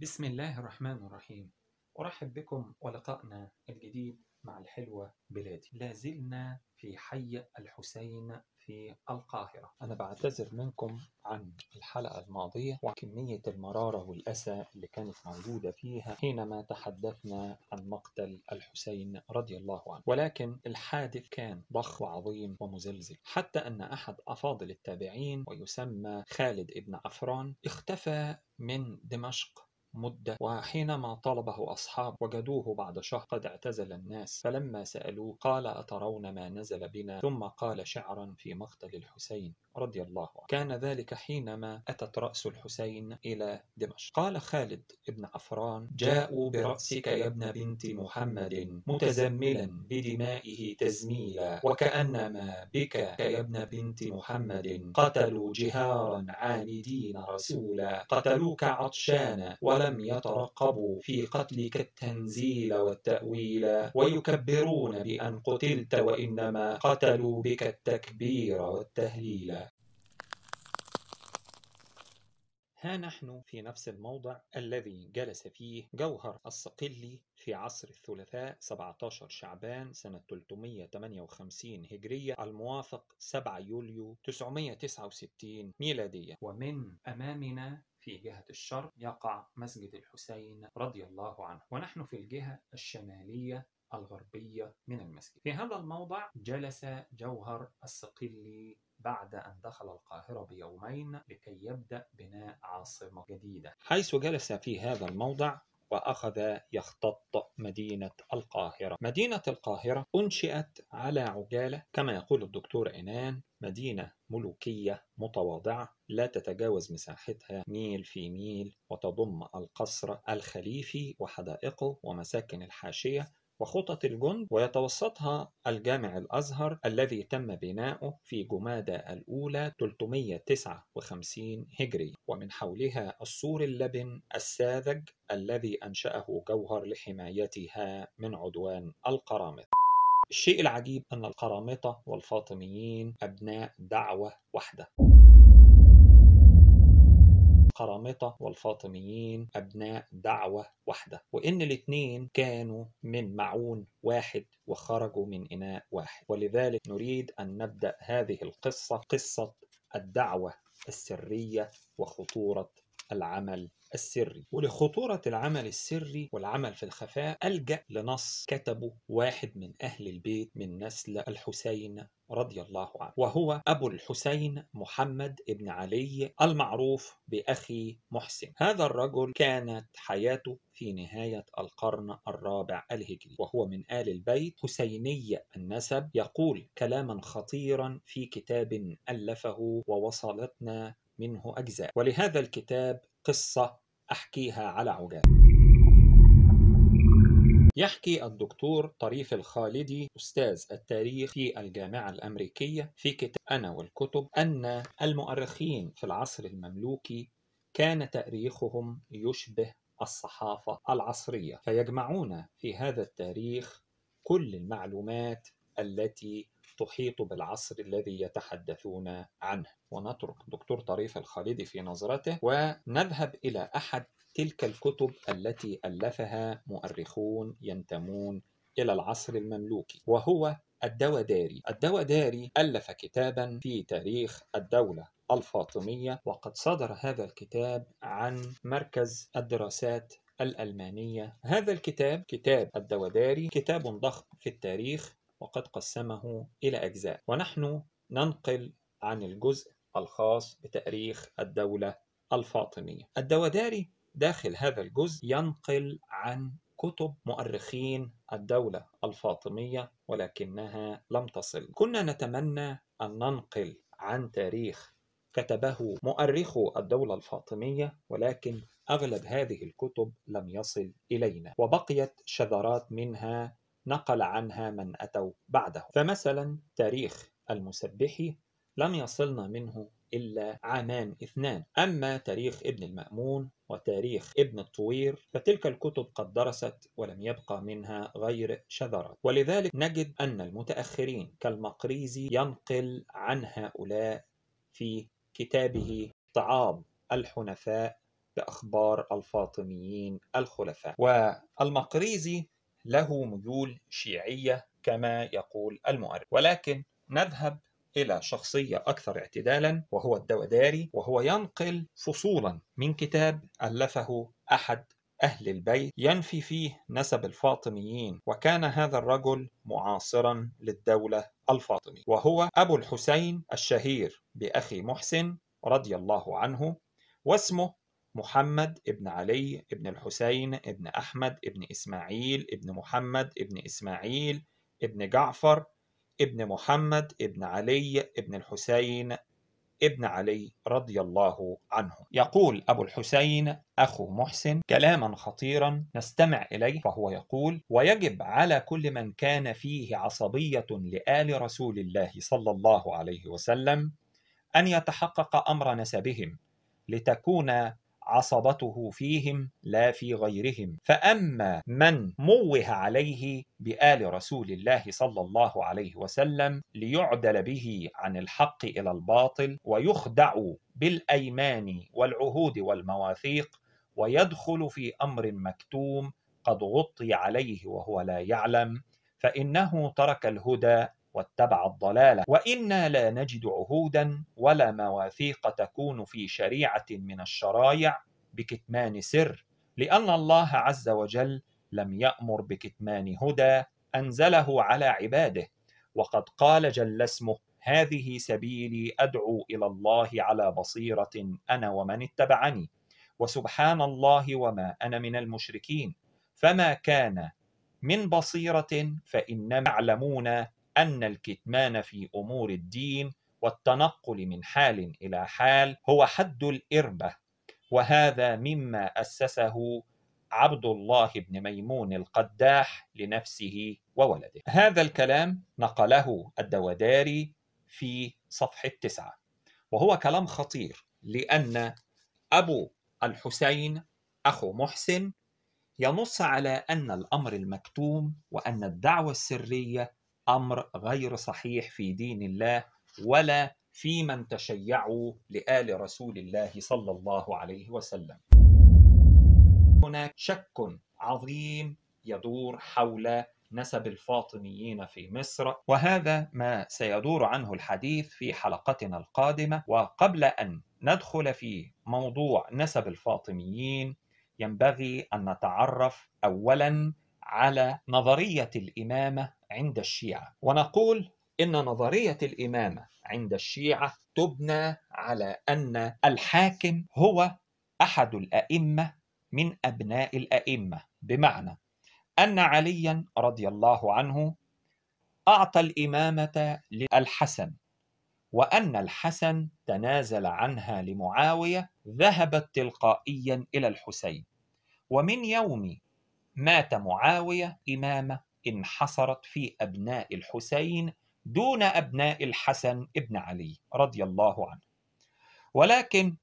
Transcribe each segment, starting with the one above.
بسم الله الرحمن الرحيم أرحب بكم ولقائنا الجديد مع الحلوة بلادي لازلنا في حي الحسين في القاهرة أنا بعتذر منكم عن الحلقة الماضية وكمية المرارة والأسى اللي كانت موجودة فيها حينما تحدثنا عن مقتل الحسين رضي الله عنه ولكن الحادث كان ضخ وعظيم ومزلزل حتى أن أحد أفاضل التابعين ويسمى خالد ابن عفران اختفى من دمشق مدة وحينما طلبه أصحاب وجدوه بعد شهر قد اعتزل الناس فلما سألوه قال أترون ما نزل بنا ثم قال شعرا في مقتل الحسين رضي الله عنه كان ذلك حينما أتت رأس الحسين إلى دمشق قال خالد بن عفران جاءوا برأسك يا ابن بنت محمد متزملا بدمائه تزميلا وكأنما بك يا ابن بنت محمد قتلوا جهارا عاندين رسولا قتلوك عطشانا و ولم يترقبوا في قتلك التنزيل والتأويل ويكبرون بأن قتلت وإنما قتلوا بك التكبير والتهليل ها نحن في نفس الموضع الذي جلس فيه جوهر الصقلي في عصر الثلاثاء 17 شعبان سنة 358 هجرية الموافق 7 يوليو 969 ميلادية ومن أمامنا في جهة الشرق يقع مسجد الحسين رضي الله عنه ونحن في الجهة الشمالية الغربية من المسجد في هذا الموضع جلس جوهر السقلي بعد أن دخل القاهرة بيومين لكي يبدأ بناء عاصمة جديدة حيث جلس في هذا الموضع وأخذ يختط مدينة القاهرة مدينة القاهرة أنشئت على عجالة كما يقول الدكتور إنان مدينة ملوكية متواضعة لا تتجاوز مساحتها ميل في ميل وتضم القصر الخليفي وحدائقه ومساكن الحاشية وخطط الجند ويتوسطها الجامع الأزهر الذي تم بناؤه في جمادى الأولى 359 هجري ومن حولها السور اللبن الساذج الذي أنشأه جوهر لحمايتها من عدوان القرامطة الشيء العجيب أن القرامطة والفاطميين أبناء دعوة واحدة القرامطة والفاطميين أبناء دعوة واحدة وإن الاثنين كانوا من معون واحد وخرجوا من إناء واحد ولذلك نريد أن نبدأ هذه القصة قصة الدعوة السرية وخطورة العمل السري ولخطورة العمل السري والعمل في الخفاء ألجأ لنص كتبه واحد من أهل البيت من نسل الحسين رضي الله عنه وهو أبو الحسين محمد بن علي المعروف بأخي محسن هذا الرجل كانت حياته في نهاية القرن الرابع الهجري وهو من آل البيت حسيني النسب يقول كلاما خطيرا في كتاب ألفه ووصلتنا منه أجزاء ولهذا الكتاب قصة أحكيها على عجالة يحكي الدكتور طريف الخالدي أستاذ التاريخ في الجامعة الأمريكية في كتاب أنا والكتب أن المؤرخين في العصر المملوكي كان تأريخهم يشبه الصحافة العصرية فيجمعون في هذا التاريخ كل المعلومات التي تحيط بالعصر الذي يتحدثون عنه ونترك دكتور طريف الخالدي في نظرته ونذهب إلى أحد تلك الكتب التي ألفها مؤرخون ينتمون إلى العصر المملوكي وهو الدوداري الدوداري ألف كتابا في تاريخ الدولة الفاطمية وقد صدر هذا الكتاب عن مركز الدراسات الألمانية هذا الكتاب كتاب الدوداري كتاب ضخم في التاريخ وقد قسمه إلى أجزاء ونحن ننقل عن الجزء الخاص بتاريخ الدولة الفاطمية الدواداري داخل هذا الجزء ينقل عن كتب مؤرخين الدولة الفاطمية ولكنها لم تصل كنا نتمنى أن ننقل عن تاريخ كتبه مؤرخو الدولة الفاطمية ولكن أغلب هذه الكتب لم يصل إلينا وبقيت شذرات منها نقل عنها من أتوا بعده فمثلا تاريخ المسبحي لم يصلنا منه إلا عامان اثنان أما تاريخ ابن المأمون وتاريخ ابن الطوير فتلك الكتب قد درست ولم يبقى منها غير شذرة ولذلك نجد أن المتأخرين كالمقريزي ينقل عن هؤلاء في كتابه طعام الحنفاء بأخبار الفاطميين الخلفاء والمقريزي له ميول شيعية كما يقول المؤرخ ولكن نذهب إلى شخصية أكثر اعتدالا وهو الدوداري وهو ينقل فصولا من كتاب ألفه أحد أهل البيت ينفي فيه نسب الفاطميين وكان هذا الرجل معاصرا للدولة الفاطميه وهو أبو الحسين الشهير بأخي محسن رضي الله عنه واسمه محمد ابن علي ابن الحسين ابن أحمد ابن إسماعيل ابن محمد ابن إسماعيل ابن جعفر ابن محمد ابن علي ابن الحسين ابن علي رضي الله عنه يقول أبو الحسين أخو محسن كلاما خطيرا نستمع إليه فهو يقول ويجب على كل من كان فيه عصبية لآل رسول الله صلى الله عليه وسلم أن يتحقق أمر نسبهم لتكون عصبته فيهم لا في غيرهم فأما من موه عليه بآل رسول الله صلى الله عليه وسلم ليعدل به عن الحق إلى الباطل ويخدع بالأيمان والعهود والمواثيق ويدخل في أمر مكتوم قد غطي عليه وهو لا يعلم فإنه ترك الهدى واتبع الضلالة وإنا لا نجد عهودا ولا مواثيق تكون في شريعة من الشرائع بكتمان سر لأن الله عز وجل لم يأمر بكتمان هدى أنزله على عباده وقد قال جل اسمه هذه سبيلي أدعو إلى الله على بصيرة أنا ومن اتبعني وسبحان الله وما أنا من المشركين فما كان من بصيرة فإنما يعلمون أن الكتمان في أمور الدين والتنقل من حال إلى حال هو حد الإربة وهذا مما أسسه عبد الله بن ميمون القداح لنفسه وولده هذا الكلام نقله الدوداري في صفحة التسعة، وهو كلام خطير لأن أبو الحسين أخو محسن ينص على أن الأمر المكتوم وأن الدعوة السرية امر غير صحيح في دين الله ولا في من تشيعوا لآل رسول الله صلى الله عليه وسلم. هناك شك عظيم يدور حول نسب الفاطميين في مصر وهذا ما سيدور عنه الحديث في حلقتنا القادمه وقبل ان ندخل في موضوع نسب الفاطميين ينبغي ان نتعرف اولا على نظريه الامامه عند الشيعه ونقول ان نظريه الامامه عند الشيعه تبنى على ان الحاكم هو احد الائمه من ابناء الائمه بمعنى ان عليا رضي الله عنه اعطى الامامه للحسن وان الحسن تنازل عنها لمعاويه ذهبت تلقائيا الى الحسين ومن يوم مات معاوية إمامة انحصرت في أبناء الحسين دون أبناء الحسن ابن علي رضي الله عنه ولكن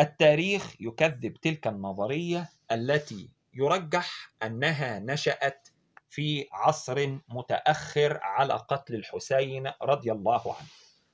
التاريخ يكذب تلك النظرية التي يرجح أنها نشأت في عصر متأخر على قتل الحسين رضي الله عنه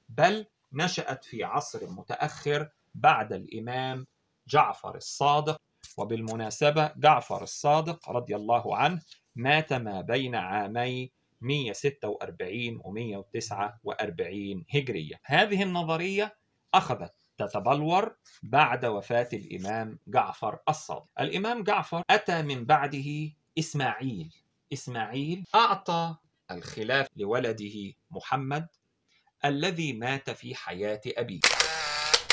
بل نشأت في عصر متأخر بعد الإمام جعفر الصادق وبالمناسبة جعفر الصادق رضي الله عنه مات ما بين عامي 146 و 149 هجرية هذه النظرية أخذت تتبلور بعد وفاة الإمام جعفر الصادق الإمام جعفر أتى من بعده إسماعيل إسماعيل أعطى الخلاف لولده محمد الذي مات في حياة أبيه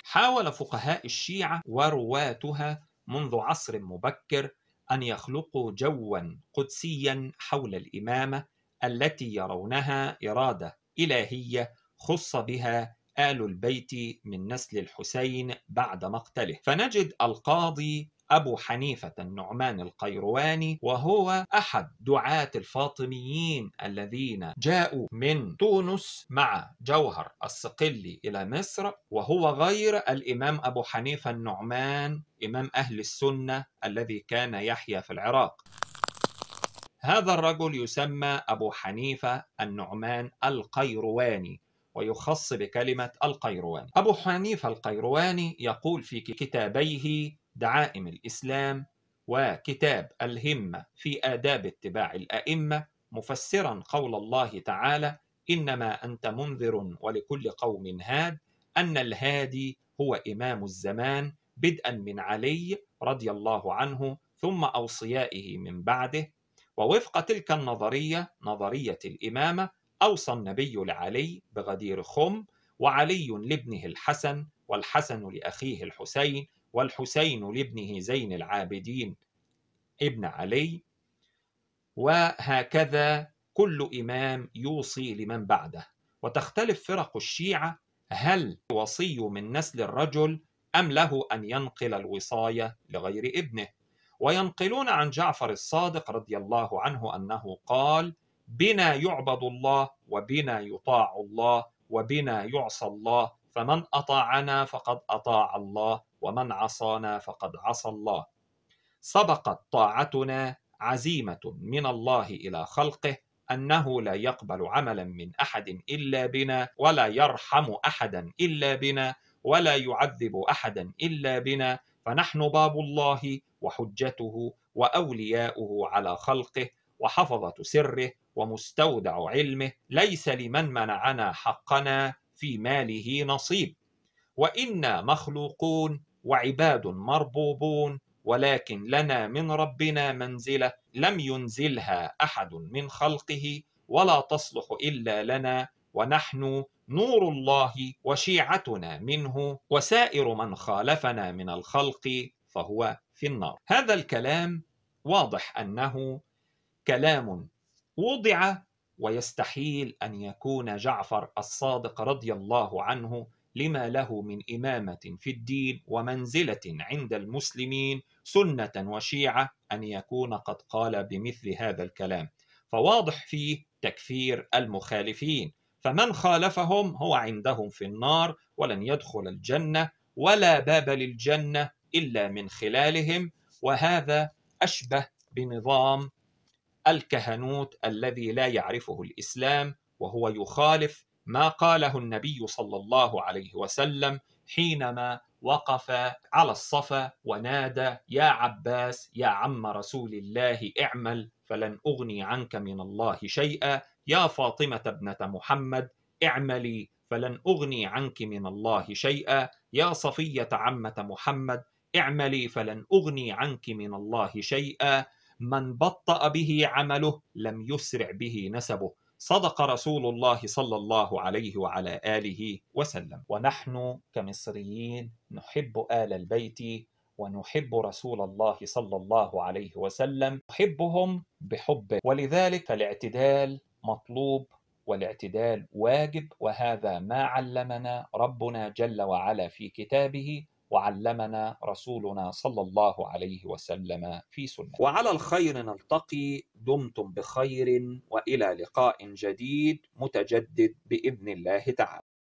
حاول فقهاء الشيعة ورواتها منذ عصر مبكر أن يخلقوا جوا قدسيا حول الإمامة التي يرونها إرادة إلهية خص بها آل البيت من نسل الحسين بعد مقتله فنجد القاضي أبو حنيفة النعمان القيرواني وهو أحد دعاة الفاطميين الذين جاءوا من تونس مع جوهر الصقلي إلى مصر وهو غير الإمام أبو حنيفة النعمان إمام أهل السنة الذي كان يحيا في العراق هذا الرجل يسمى أبو حنيفة النعمان القيرواني ويخص بكلمة القيرواني أبو حنيفة القيرواني يقول في كتابيه دعائم الإسلام وكتاب الهمة في آداب اتباع الأئمة مفسرا قول الله تعالى إنما أنت منذر ولكل قوم هاد أن الهادي هو إمام الزمان بدءا من علي رضي الله عنه ثم أوصيائه من بعده ووفق تلك النظرية نظرية الإمامة أوصى النبي لعلي بغدير خم وعلي لابنه الحسن والحسن لأخيه الحسين والحسين لابنه زين العابدين ابن علي وهكذا كل إمام يوصي لمن بعده وتختلف فرق الشيعة هل وصي من نسل الرجل أم له أن ينقل الوصاية لغير ابنه وينقلون عن جعفر الصادق رضي الله عنه أنه قال بنا يعبد الله وبنا يطاع الله وبنا يعصى الله فمن اطاعنا فقد اطاع الله ومن عصانا فقد عصى الله سبقت طاعتنا عزيمه من الله الى خلقه انه لا يقبل عملا من احد الا بنا ولا يرحم احدا الا بنا ولا يعذب احدا الا بنا فنحن باب الله وحجته واولياؤه على خلقه وحفظه سره ومستودع علمه ليس لمن منعنا حقنا في ماله نصيب وإنا مخلوقون وعباد مربوبون ولكن لنا من ربنا منزلة لم ينزلها أحد من خلقه ولا تصلح إلا لنا ونحن نور الله وشيعتنا منه وسائر من خالفنا من الخلق فهو في النار هذا الكلام واضح أنه كلام وضع ويستحيل أن يكون جعفر الصادق رضي الله عنه لما له من إمامة في الدين ومنزلة عند المسلمين سنة وشيعة أن يكون قد قال بمثل هذا الكلام فواضح فيه تكفير المخالفين فمن خالفهم هو عندهم في النار ولن يدخل الجنة ولا باب للجنة إلا من خلالهم وهذا أشبه بنظام الكهنوت الذي لا يعرفه الاسلام وهو يخالف ما قاله النبي صلى الله عليه وسلم حينما وقف على الصفا ونادى يا عباس يا عم رسول الله اعمل فلن اغني عنك من الله شيئا يا فاطمه ابنه محمد اعملي فلن اغني عنك من الله شيئا يا صفيه عمه محمد اعملي فلن اغني عنك من الله شيئا من بطأ به عمله لم يسرع به نسبه صدق رسول الله صلى الله عليه وعلى آله وسلم ونحن كمصريين نحب آل البيت ونحب رسول الله صلى الله عليه وسلم نحبهم بحبه ولذلك الاعتدال مطلوب والاعتدال واجب وهذا ما علمنا ربنا جل وعلا في كتابه وعلمنا رسولنا صلى الله عليه وسلم في سنته وعلى الخير نلتقي دمتم بخير والى لقاء جديد متجدد باذن الله تعالى